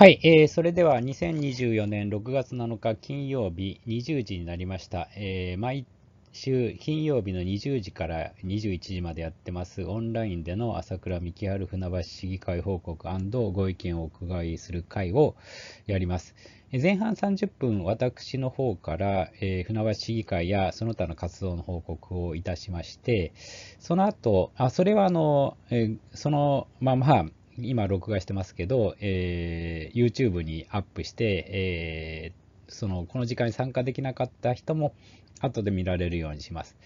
はい、えー、それでは2024年6月7日金曜日20時になりました。えー、毎週金曜日の20時から21時までやってますオンラインでの朝倉幹春船橋市議会報告ご意見をお伺いする会をやります。前半30分、私の方から、えー、船橋市議会やその他の活動の報告をいたしまして、その後、あそれはあの、えー、そのまま今録画してますけど、えー、YouTube にアップして、えー、そのこの時間に参加できなかった人も後で見られるようにします。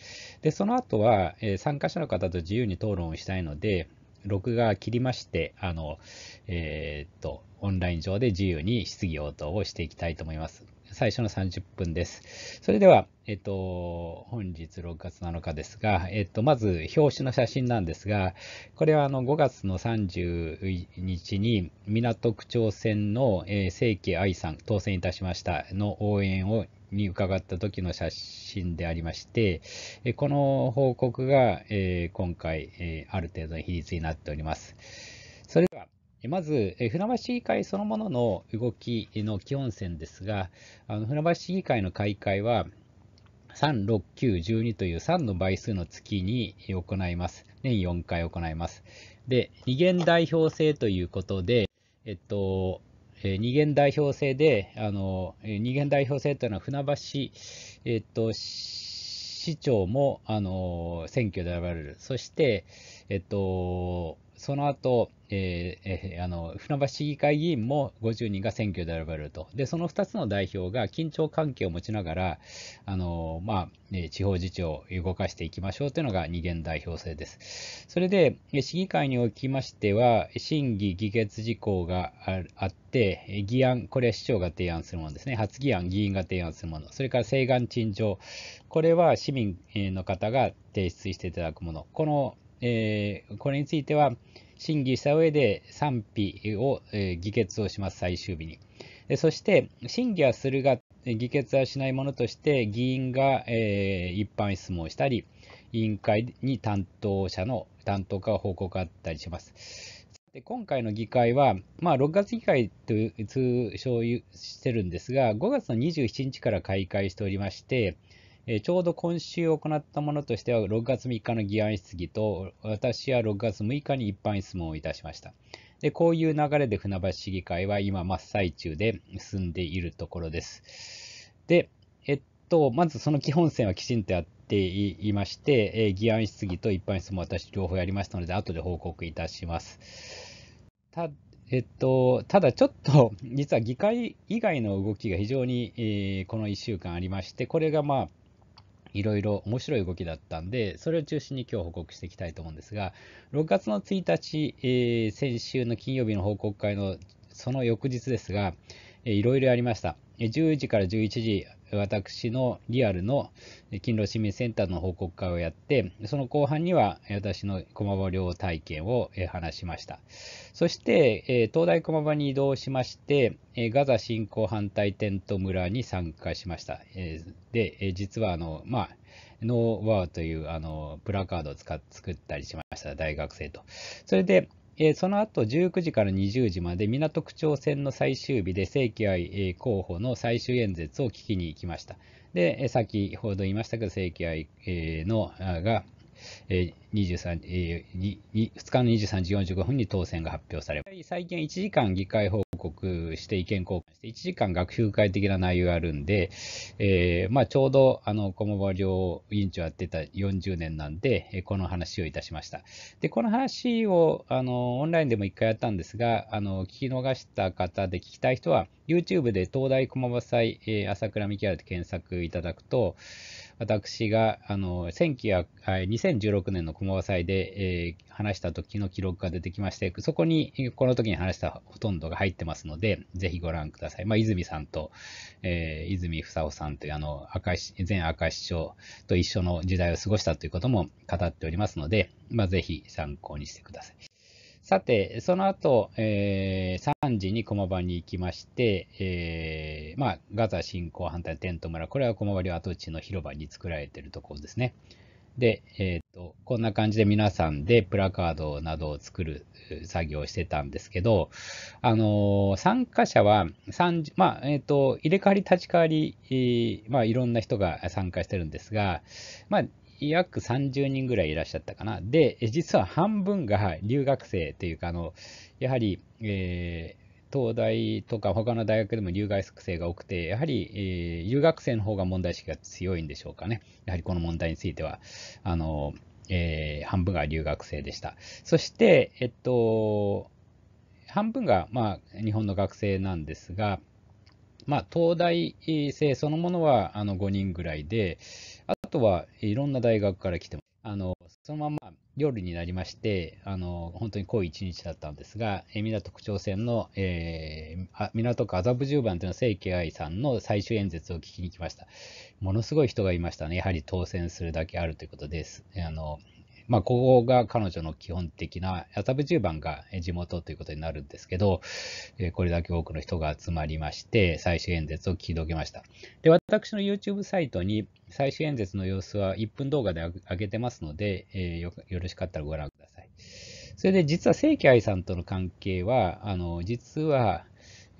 で、その後は、えー、参加者の方と自由に討論をしたいので、録画切りまして、あの、えー、っと、オンライン上で自由に質疑応答をしていきたいと思います。最初の30分です。それでは、えっと、本日6月7日ですが、えっと、まず表紙の写真なんですが、これはあの5月の30日に港区長選の、え家正規愛さん、当選いたしましたの応援をに伺った時の写真でありまして、この報告が今回ある程度の比率になっております。それではまず、船橋市議会そのものの動きの基本線ですが、あの船橋市議会の開会は、3、6、9、12という3の倍数の月に行います。年4回行います。で、二元代表制ということで、えっと、二元代表制で、あの二元代表制というのは船橋、えっと、市長もあの選挙で選ばれる、そして、えっと、その後、えー、えー、あの船橋市議会議員も50人が選挙で選ばれると、でその2つの代表が緊張関係を持ちながら、あのまあ、地方自治を動かしていきましょうというのが二元代表制です。それで、市議会におきましては、審議・議決事項があって、議案、これは市長が提案するものですね、発議案、議員が提案するもの、それから請願陳情、これは市民の方が提出していただくもの、このえー、これについては審議した上で賛否を、えー、議決をします、最終日に。そして審議はするが、議決はしないものとして、議員が、えー、一般質問をしたり、委員会に担当者の担当が報告があったりします。で今回の議会は、まあ、6月議会と通称してるんですが、5月の27日から開会しておりまして、えー、ちょうど今週行ったものとしては、6月3日の議案質疑と、私は6月6日に一般質問をいたしました。で、こういう流れで船橋市議会は今真っ最中で進んでいるところです。で、えっと、まずその基本線はきちんとやっていまして、えー、議案質疑と一般質問私両方やりましたので、後で報告いたします。たえっと、ただちょっと、実は議会以外の動きが非常に、えー、この1週間ありまして、これがまあ、いろいろ面白い動きだったんで、それを中心に今日報告していきたいと思うんですが、6月の1日、えー、先週の金曜日の報告会のその翌日ですが、いろいろやりました。10時から11時、私のリアルの勤労市民センターの報告会をやって、その後半には私の駒場寮体験を話しました。そして、東大駒場に移動しまして、ガザ侵攻反対テント村に参加しました。で、実はあの、まあ、ノーワーというあのプラカードを使っ作ったりしました、大学生と。それで、えー、その後19時から20時まで港区長選の最終日で正規愛、えー、候補の最終演説を聞きに行きました。で、えー、先ほど言いましたけど、正規愛、えー、のが、えー、23えー、2, 2日の23時45分に当選が発表され最近1時間議会報告して意見交換して、1時間学習会的な内容があるんで、えー、まあ、ちょうどあの駒場寮委員長やってた40年なんで、えこの話をいたしました。で、この話をあのオンラインでも1回やったんですが、あの聞き逃した方で聞きたい人は、YouTube で東大駒場祭、えー、朝倉未来と検索いただくと、私があの2016年の駒場祭で、えー、話した時の記録が出てきまして、そこに、この時に話したほとんどが入ってますので、ぜひご覧ください。まあ、泉さんと、えー、泉房夫さんというあの赤石、前赤市長と一緒の時代を過ごしたということも語っておりますので、まあ、ぜひ参考にしてください。さて、その後、えー、3時に駒場に行きまして、えー、まあ、ガザ侵攻反対テント村、これは駒場両跡地の広場に作られているところですね。で、えーと、こんな感じで皆さんでプラカードなどを作る作業をしてたんですけど、あのー、参加者はまあ、えー、と、入れ替わり立ち替わり、えー、まあ、いろんな人が参加してるんですが、まあ、約30人ぐらいいらっしゃったかな。で、実は半分が留学生というか、あのやはり、えー、東大とか他の大学でも留学生が多くて、やはり、えー、留学生の方が問題意識が強いんでしょうかね。やはりこの問題については。あのえー、半分が留学生でした。そして、えっと、半分が、まあ、日本の学生なんですが、まあ、東大生そのものはあの5人ぐらいで、とはいろんな大学から来てます。あのそのまま夜になりまして、あの本当に濃い一日だったんですが、え港区長選の、えー、あ港区麻布十番というのは清家愛さんの最終演説を聞きに来ました。ものすごい人がいましたね、やはり当選するだけあるということです。あのまあ、ここが彼女の基本的な、麻布十番が地元ということになるんですけど、これだけ多くの人が集まりまして、最終演説を聞き届けました。で、私の YouTube サイトに最終演説の様子は1分動画で上げてますので、えよろしかったらご覧ください。それで実は清規愛さんとの関係は、あの、実は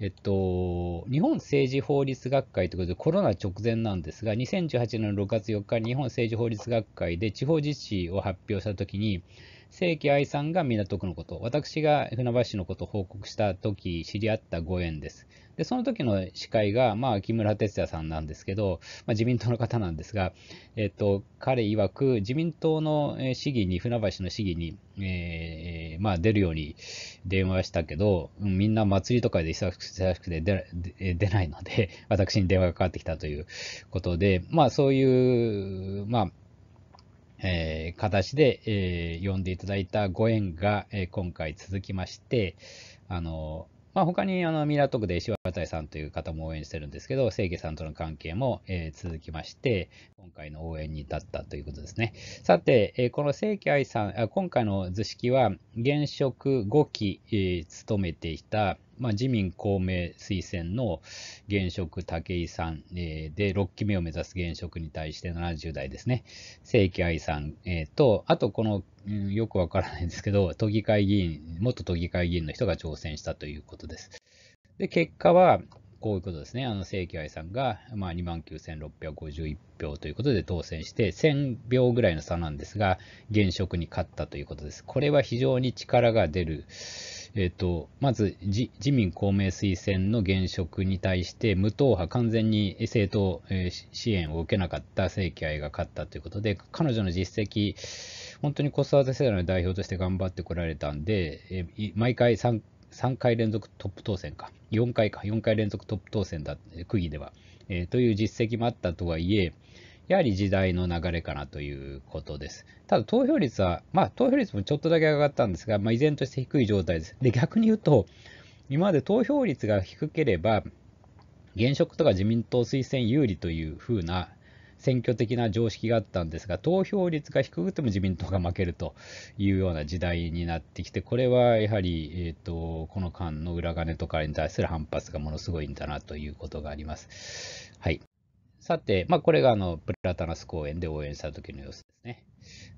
えっと、日本政治法律学会ということで、コロナ直前なんですが、2018年6月4日に日本政治法律学会で地方自治を発表したときに、正規愛さんが港区のこと、私が船橋市のことを報告した時知り合ったご縁です。で、その時の司会が、まあ、木村哲也さんなんですけど、まあ、自民党の方なんですが、えっと、彼曰く、自民党の市議に、船橋の市議に、えー、まあ、出るように電話したけど、みんな祭りとかで忙しくて出ないので、私に電話がかかってきたということで、まあ、そういう、まあ、えー、形で、えー、呼んでいただいたご縁が、えー、今回続きまして、あのまあ、他にあの港区で石渡さんという方も応援してるんですけど、清家さんとの関係も、えー、続きまして、今回の応援に至ったということですね。さて、えー、この清家愛さん、あ今回の図式は、現職5期、えー、務めていた、まあ、自民公明推薦の現職武井さん、えー、で、6期目を目指す現職に対して70代ですね、正規愛さん、えー、と、あとこの、うん、よくわからないんですけど、都議会議員、元都議会議員の人が挑戦したということです。で、結果は、こういうことですね。あの、正規愛さんが、まあ、29,651票ということで当選して、1000票ぐらいの差なんですが、現職に勝ったということです。これは非常に力が出る。えっ、と、まず自、自民公明推薦の現職に対して、無党派、完全に政党、えー、支援を受けなかった政権愛が勝ったということで、彼女の実績、本当に子育て世代の代表として頑張ってこられたんで、えー、毎回 3, 3回連続トップ当選か、4回か、4回連続トップ当選だ、区議では、えー、という実績もあったとはいえ、やはり時代の流れかなということです。ただ投票率は、まあ投票率もちょっとだけ上がったんですが、まあ、依然として低い状態です。で、逆に言うと、今まで投票率が低ければ、現職とか自民党推薦有利というふうな選挙的な常識があったんですが、投票率が低くても自民党が負けるというような時代になってきて、これはやはり、えーと、とこの間の裏金とかに対する反発がものすごいんだなということがあります。はいさて、まあ、これがあのプラタナス公演で応援した時の様子ですね。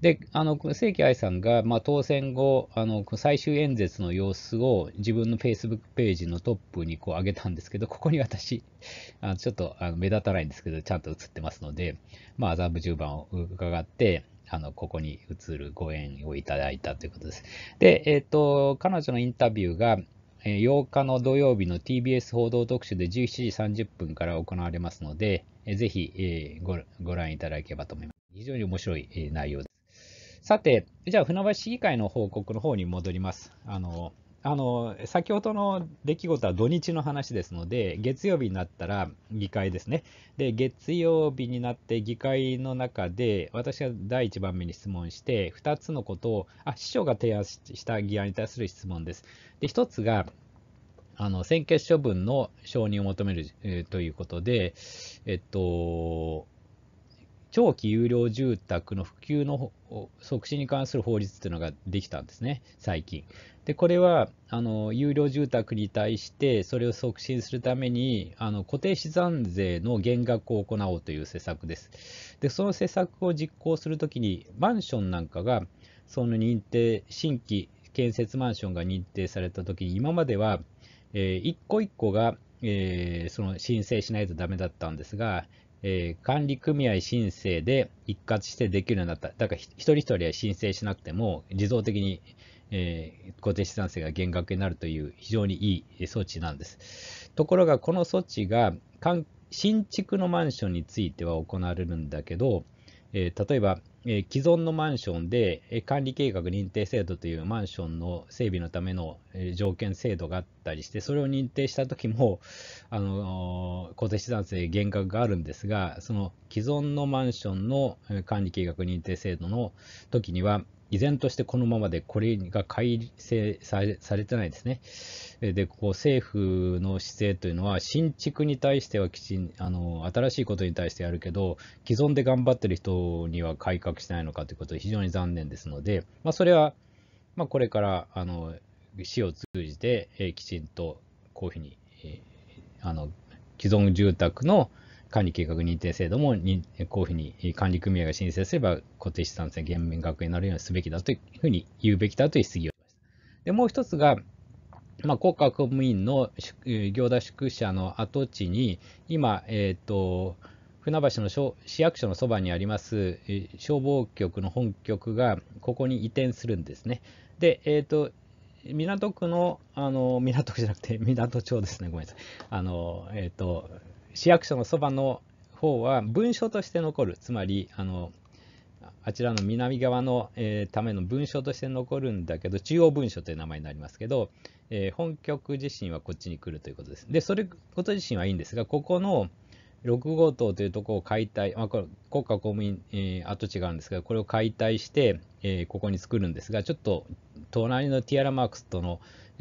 で、あの正規愛さんが、まあ、当選後あの、最終演説の様子を自分のフェイスブックページのトップにこう上げたんですけど、ここに私、あのちょっとあの目立たないんですけど、ちゃんと映ってますので、まあ、麻布十番を伺って、あのここに映るご縁をいただいたということです。で、えっ、ー、と彼女のインタビューが、8日の土曜日の TBS 報道特集で17時30分から行われますので、ぜひ、えごご覧いただければと思います。非常に面白い内容です。さて、じゃあ、船橋市議会の報告の方に戻ります。あのあの先ほどの出来事は土日の話ですので、月曜日になったら議会ですね。で、月曜日になって議会の中で、私が第1番目に質問して、2つのことを、あ、市長が提案した議案に対する質問です。で、1つが、あの専決処分の承認を求める、えー、ということで、えっと、長期有料住宅の普及の促進に関する法律というのができたんですね、最近。で、これは、あの、有料住宅に対して、それを促進するために、あの、固定資産税の減額を行おうという施策です。で、その施策を実行するときに、マンションなんかが、その認定、新規建設マンションが認定されたときに、今までは、えー、一個一個が、えー、その申請しないとダメだったんですが、えー、管理組合申請で一括してできるようになった。だから一人一人は申請しなくても自動的に、えー、固定資産税が減額になるという非常にいい措置なんです。ところがこの措置が新築のマンションについては行われるんだけど、えー、例えばえ既存のマンションで、え管理計画認定制度というマンションの整備のための、え条件制度があったりして、それを認定した時も、あの固定資産税減額があるんですが、その既存のマンションの管理計画認定制度の時には、依然としてこのままで、これが改正されてないですね。で、こう政府の姿勢というのは、新築に対してはきちんあの、新しいことに対してやるけど、既存で頑張ってる人には改革してないのかということは非常に残念ですので、まあ、それは、まあ、これからあの市を通じて、えー、きちんとこういうふうに、えー、あの既存住宅の管理計画認定制度もにこういうふうに管理組合が申請すれば固定資産税減免額になるようにすべきだというふうに言うべきだという質疑をしました。でもう一つが、まあ、国家公務員の行田宿舎の跡地に今、えっ、ー、と船橋の市役所のそばにあります消防局の本局がここに移転するんですね。で、えっ、ー、と、港区の、あの、港区じゃなくて、港町ですね、ごめんなさい。あの、えっ、ー、と、市役所のそばの方は文書として残る、つまり、あの、あちらの南側の、えー、ための文書として残るんだけど、中央文書という名前になりますけど、えー、本局自身はこっちに来るということです。で、それこと自身はいいんですが、ここの、6号棟というところを解体、まあ、これ国家公務員、えー、跡地があるんですが、これを解体して、えー、ここに作るんですが、ちょっと隣のティアラマークスとの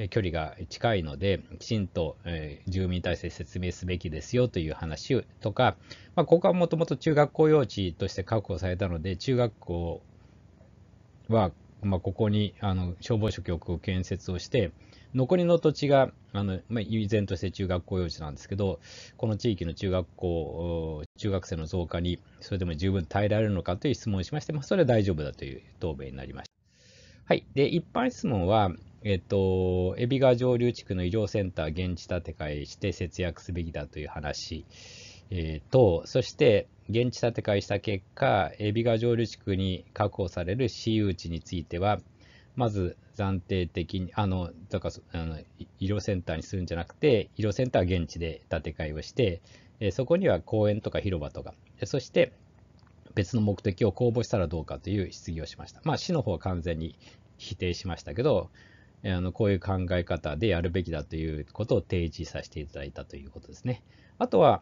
距離が近いので、きちんと、えー、住民体制説明すべきですよという話とか、まあ、ここはもともと中学校用地として確保されたので、中学校は、まあ、ここにあの消防署局を建設をして、残りの土地が、あの、まあ、依然として中学校用地なんですけど、この地域の中学校、中学生の増加に、それでも十分耐えられるのかという質問をしまして、まあ、それは大丈夫だという答弁になりました。はい。で、一般質問は、えっと、海老川上流地区の医療センター現地建て替えして節約すべきだという話、えー、と、そして現地建て替えした結果、海老川上流地区に確保される私有地については、まず暫定的に、あの、だからあの医療センターにするんじゃなくて、医療センターは現地で建て替えをして、えそこには公園とか広場とか、そして別の目的を公募したらどうかという質疑をしました。まあ、市の方は完全に否定しましたけど、あのこういう考え方でやるべきだということを提示させていただいたということですね。あとは、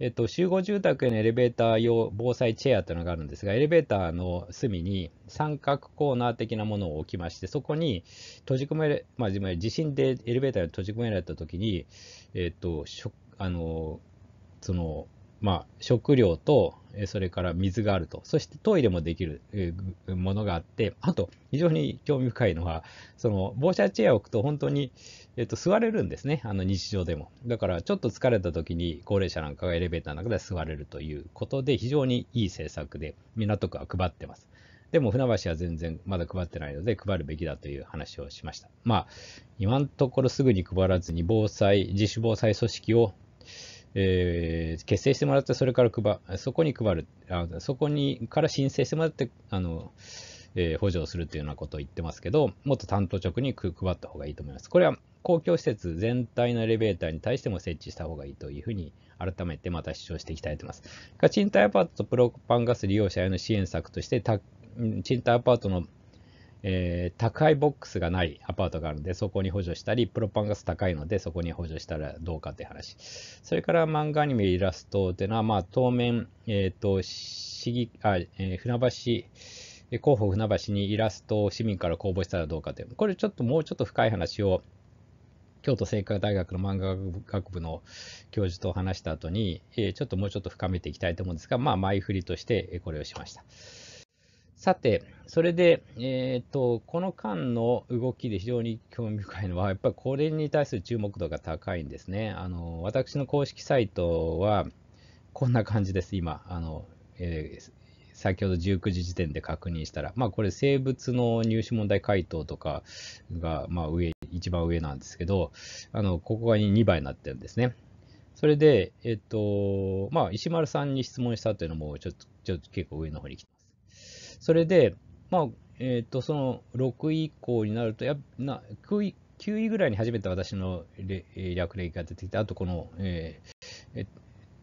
えっと、集合住宅へのエレベーター用防災チェアというのがあるんですが、エレベーターの隅に三角コーナー的なものを置きまして、そこに閉じ込めれ、まあ、地震でエレベーターに閉じ込められたときに、えっと、あのそのまあ、食料と、それから水があると。そしてトイレもできるものがあって、あと、非常に興味深いのは、その、防車チェアを置くと本当に、えっと、座れるんですね。あの、日常でも。だから、ちょっと疲れた時に高齢者なんかがエレベーターの中で座れるということで、非常にいい政策で、港区は配ってます。でも船橋は全然まだ配ってないので配るべきだという話をしました。まあ、今のところすぐに配らずに防災、自主防災組織をえー、結成してもらって、それから配、そこに配る、あそこにから申請してもらって、あの、えー、補助をするというようなことを言ってますけど、もっと担当直に配った方がいいと思います。これは公共施設全体のエレベーターに対しても設置した方がいいというふうに改めてまた主張していきたいと思います。賃貸アパートとプロパンガス利用者への支援策として、賃貸アパートのえー、宅配ボックスがないアパートがあるので、そこに補助したり、プロパンガス高いので、そこに補助したらどうかって話。それから漫画アニメ、イラストっていうのは、まあ、当面、えっ、ー、と、市議、あ、えー、船橋、候補船橋にイラストを市民から公募したらどうかという、これちょっともうちょっと深い話を、京都精華大学の漫画学部の教授と話した後に、ちょっともうちょっと深めていきたいと思うんですが、まあ、前振りとしてこれをしました。さて、それで、えーと、この間の動きで非常に興味深いのは、やっぱりこれに対する注目度が高いんですね。あの私の公式サイトは、こんな感じです、今。あのえー、先ほど19時時点で確認したら、まあ、これ、生物の入試問題回答とかが、まあ、上、一番上なんですけど、あのここが2倍になってるんですね。それで、えっ、と、まあ、石丸さんに質問したというのも、ちょっと、ちょっと結構上の方に来てます。それで、まあ、えっ、ー、と、その6位以降になると、やな9位、9位ぐらいに初めて私の略歴が出てきて、あとこの、えー、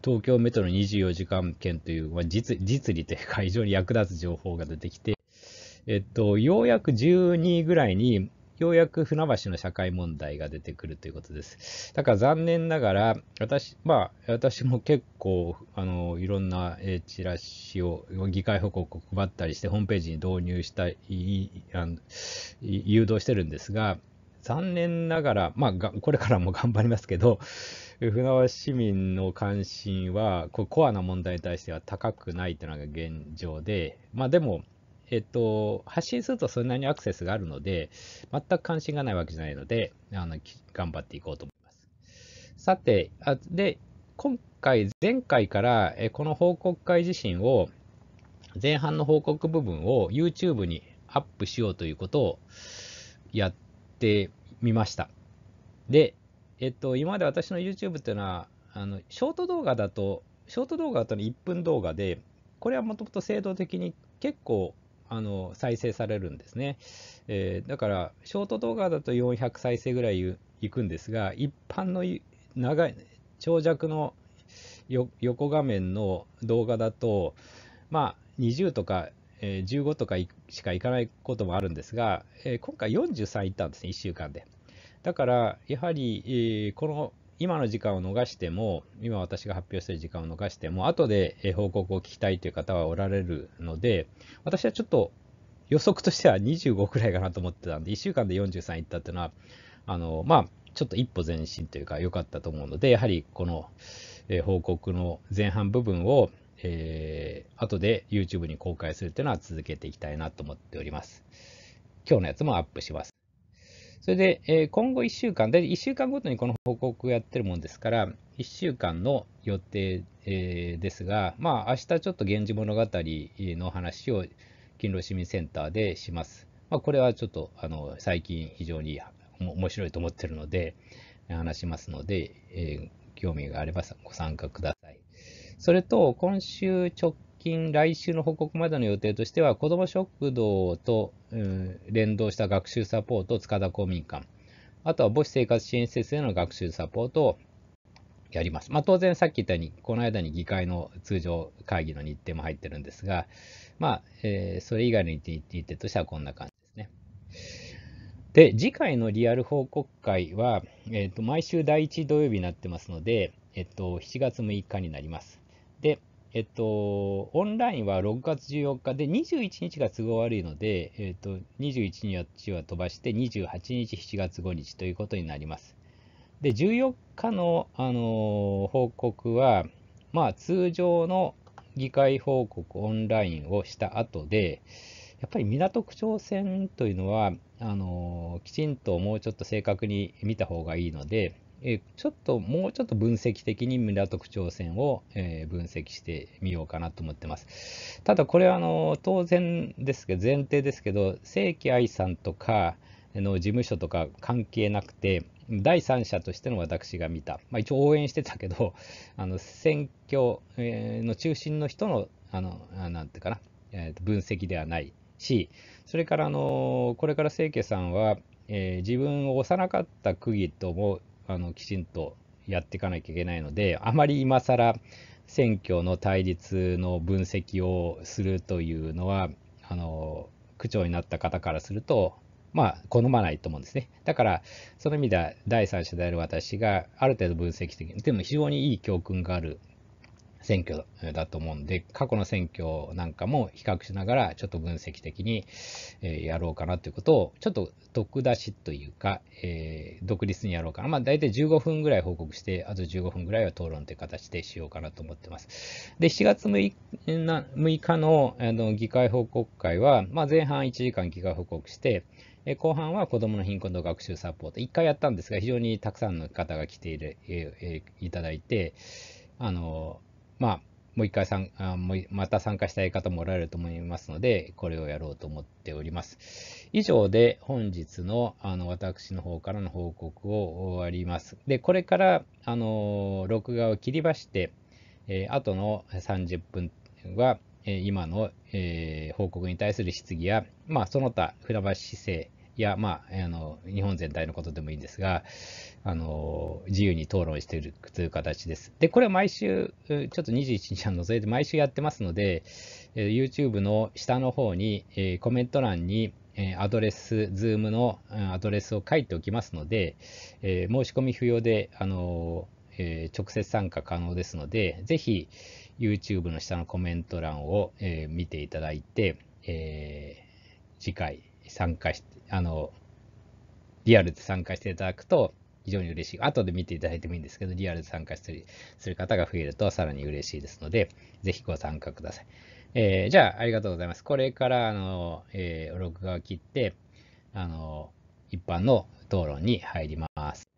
東京メトロ24時間券という、まあ、実実利というか、非常に役立つ情報が出てきて、えっと、ようやく12位ぐらいに、ようやく船橋の社会問題が出てくるということです。だから残念ながら、私、まあ、私も結構、あの、いろんな、えチラシを、議会報告を配ったりして、ホームページに導入したい、誘導してるんですが、残念ながら、まあが、これからも頑張りますけど、船橋市民の関心は、コアな問題に対しては高くないというのが現状で、まあでも、えっと、発信するとそんなにアクセスがあるので、全く関心がないわけじゃないので、あの頑張っていこうと思います。さて、あで、今回、前回から、えこの報告会自身を、前半の報告部分を YouTube にアップしようということをやってみました。で、えっと、今まで私の YouTube っていうのは、あのショート動画だと、ショート動画だと1分動画で、これはもともと制度的に結構あの再生されるんですね、えー、だからショート動画だと400再生ぐらいいくんですが一般の長い長尺の横画面の動画だとまあ20とか、えー、15とかしかいかないこともあるんですが、えー、今回43いったんですね1週間でだからやはり、えー、この今の時間を逃しても、今私が発表している時間を逃しても、後で報告を聞きたいという方はおられるので、私はちょっと予測としては25くらいかなと思ってたんで、1週間で43いったっていうのは、あの、まあ、ちょっと一歩前進というか良かったと思うので、やはりこの、え報告の前半部分を、えー、後で YouTube に公開するというのは続けていきたいなと思っております。今日のやつもアップします。それで、え今後1週間、大体1週間ごとにこの報告をやってるもんですから、1週間の予定、えですが、まあ、明日ちょっと源氏物語の話を勤労市民センターでします。まあ、これはちょっとあの最近非常に面白いと思ってるので、話しますので、え興味があればご参加ください。それと、今週直近来週の報告までの予定としては、子ども食堂と、うん、連動した学習サポート塚田公民館、あとは母子生活支援施設への学習サポートをやります。まあ、当然、さっき言ったように、この間に議会の通常会議の日程も入ってるんですが、まあ、えー、それ以外の日程としてはこんな感じですね。で、次回のリアル報告会は、えーと、毎週第1土曜日になってますので、えっ、と、7月6日になります。で、えっと、オンラインは6月14日で、21日が都合悪いので、えっと、21日は飛ばして、28日、7月5日ということになります。で、14日の、あの報告は、まあ、通常の議会報告オンラインをした後で、やっぱり港区長選というのは、あのきちんともうちょっと正確に見た方がいいので、えちょっともうちょっと分析的に港区長線を、え分析してみようかなと思ってます。ただこれはあの当然ですけど前提ですけど正規愛さんとかの事務所とか関係なくて第三者としての私が見た、まあ、一応応援してたけどあの選挙の中心の人のあのて言うかな、えー、分析ではないしそれからあのこれから清家さんはえー、自分を幼かった区議ともあのきちんとやっていかなきゃいけないので、あまり今さら選挙の対立の分析をするというのは、あの区長になった方からすると、まあ、好まないと思うんですね。だから、その意味では第三者である私がある程度分析的に、でも非常にいい教訓がある選挙だと思うんで、過去の選挙なんかも比較しながら、ちょっと分析的にやろうかなということを、ちょっと毒出しというか、え独立にやろうかな。まあ、大体15分ぐらい報告して、あと15分ぐらいは討論という形でしようかなと思ってます。で、7月6日のあの議会報告会は、まあ、前半1時間議会報告して、後半は子どもの貧困と学習サポート。1回やったんですが、非常にたくさんの方が来ている、えいただいて、あの、まあ、もう一回さんあもうまた参加したい方もおられると思いますので、これをやろうと思っております。以上で本日のあの私の方からの報告を終わります。で、これからあの録画を切りまして、えー、との30分は、え今の、えー、報告に対する質疑や、まあ、その他、船橋市政いや、まあ、あの日本全体のことでもいいんですが、あの自由に討論しているという形です。で、これは毎週、ちょっと21日は除いて毎週やってますので、YouTube の下の方に、コメント欄に、アドレス、Zoom のアドレスを書いておきますので、申し込み不要で、あのえ直接参加可能ですので、ぜひ YouTube の下のコメント欄を、え見ていただいて、え次回、参加して、あの、リアルで参加していただくと非常に嬉しい。後で見ていただいてもいいんですけど、リアルで参加したりする方が増えるとさらに嬉しいですので、ぜひご参加ください。えー、じゃあ、ありがとうございます。これから、あの、えー、録画を切って、あの、一般の討論に入ります。